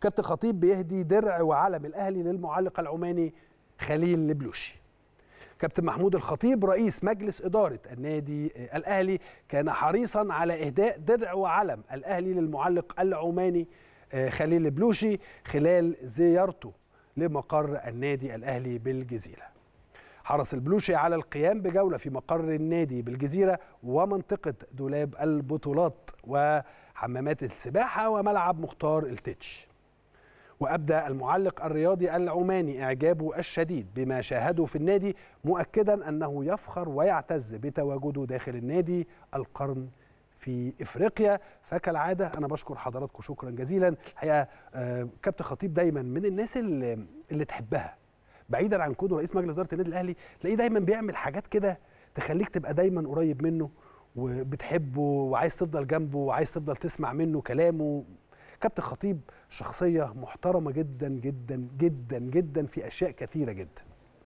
كابتن خطيب بيهدي درع وعلم الاهلي للمعلق العماني خليل البلوشي كابتن محمود الخطيب رئيس مجلس إدارة النادي الأهلي كان حريصا على إهداء درع وعلم الأهلي للمعلق العماني آه، خليل البلوشي خلال زيارته لمقر النادي الأهلي بالجزيرة حرص البلوشي على القيام بجولة في مقر النادي بالجزيرة ومنطقة دولاب البطولات وحمامات السباحة وملعب مختار التتش وأبدى المعلق الرياضي العماني إعجابه الشديد بما شاهده في النادي مؤكدا أنه يفخر ويعتز بتواجده داخل النادي القرن في افريقيا فكالعاده انا بشكر حضراتكم شكرا جزيلا الحقيقه آه، كابتن خطيب دايما من الناس اللي, اللي تحبها بعيدا عن كونه رئيس مجلس اداره النادي الاهلي تلاقيه دايما بيعمل حاجات كده تخليك تبقى دايما قريب منه وبتحبه وعايز تفضل جنبه وعايز تفضل تسمع منه كلامه كابتن خطيب شخصيه محترمه جدا جدا جدا جدا في اشياء كثيره جدا